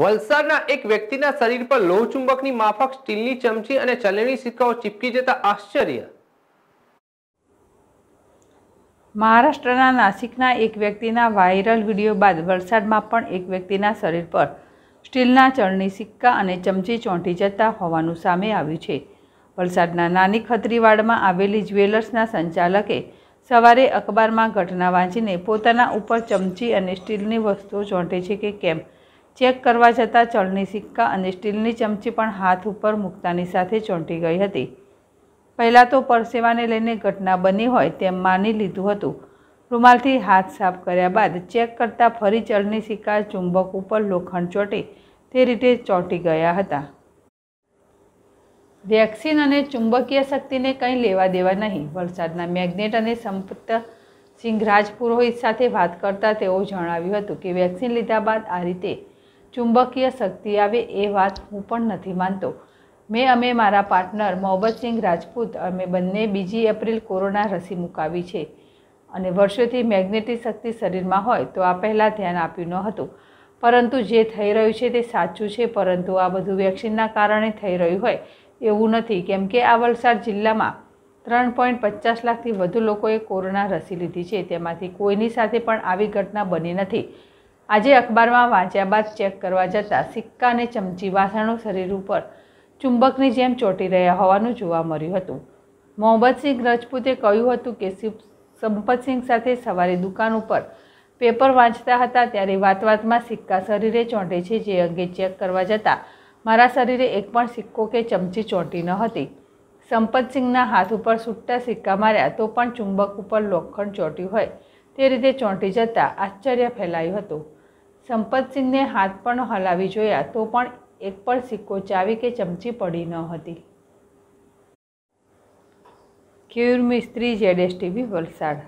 વલસાડના એક વ્યક્તિના શરીર પર લોહચુંબકની માફક સ્ટીલની ચમચી અને ચલણી સિક્કાઓ ચીપકી જતા આશ્ચર્ય મહારાષ્ટ્રના નાસિકના એક વ્યક્તિના વાયરલ વિડીયો બાદ વલસાડમાં પણ એક વ્યક્તિના શરીર પર સ્ટીલના ચલણી સિક્કા અને ચમચી ચોંટી જતા હોવાનું સામે આવ્યું છે વલસાડના નાની ખત્રીવાડમાં આવેલી જ્વેલર્સના સંચાલકે સવારે અખબારમાં ઘટના વાંચીને પોતાના ઉપર ચમચી અને સ્ટીલની વસ્તુઓ ચોંટે છે કે કેમ ચેક કરવા જતાં ચણની સિક્કા અને સ્ટીલની ચમચી પણ હાથ ઉપર મૂકતાની સાથે ચોંટી ગઈ હતી પહેલાં તો પરસેવાને લઈને ઘટના બની હોય તેમ માની લીધું હતું રૂમાલથી હાથ સાફ કર્યા બાદ ચેક કરતાં ફરી ચળની સિક્કા ચુંબક ઉપર લોખંડ ચોંટે તે રીતે ચોંટી ગયા હતા વેક્સિન અને ચુંબકીય શક્તિને કંઈ લેવા દેવા નહીં વલસાડના મેગ્નેટ અને સંપત સિંઘ રાજપુરોહિત સાથે વાત કરતા તેઓ જણાવ્યું હતું કે વેક્સિન લીધા બાદ આ રીતે ચુંબકીય શક્તિ આવે એ વાત હું પણ નથી માનતો મેં અમે મારા પાર્ટનર મોહબ્બતસિંહ રાજપૂત અમે બંને બીજી એપ્રિલ કોરોના રસી મુકાવી છે અને વર્ષોથી મેગ્નેટિક શક્તિ શરીરમાં હોય તો આ પહેલાં ધ્યાન આપ્યું ન હતું પરંતુ જે થઈ રહ્યું છે તે સાચું છે પરંતુ આ બધું વેક્સિનના કારણે થઈ રહ્યું હોય એવું નથી કેમ કે આ વલસાડ જિલ્લામાં ત્રણ પોઈન્ટ પચાસ લાખથી વધુ લોકોએ કોરોના રસી લીધી છે તેમાંથી કોઈની સાથે પણ આવી ઘટના બની નથી આજે અખબારમાં વાંચ્યા બાદ ચેક કરવા જતાં સિક્કા અને ચમચી વાસણો શરીર ઉપર ચુંબકની જેમ ચોંટી રહ્યા હોવાનું જોવા મળ્યું હતું મોહમ્મદસિંહ રજપૂતે કહ્યું હતું કે શિવ સંપતસિંહ સાથે સવારે દુકાન ઉપર પેપર વાંચતા હતા ત્યારે વાત વાતમાં સિક્કા શરીરે ચોંટે છે જે અંગે ચેક કરવા જતાં મારા શરીરે એક પણ સિક્કો કે ચમચી ચોંટી ન હતી સંપતસિંહના હાથ ઉપર છૂટતા સિક્કા માર્યા તો પણ ચુંબક ઉપર લોખંડ ચોંટ્યું હોય તે રીતે ચોંટી જતાં આશ્ચર્ય ફેલાયું હતું સંપતસિંહને હાથ પણ હલાવી જોયા તો પણ એક પણ સિક્કો ચાવી કે ચમચી પડી ન હતી ક્યુર મિસ્ત્રી જેડેસ ટીવી વલસાડ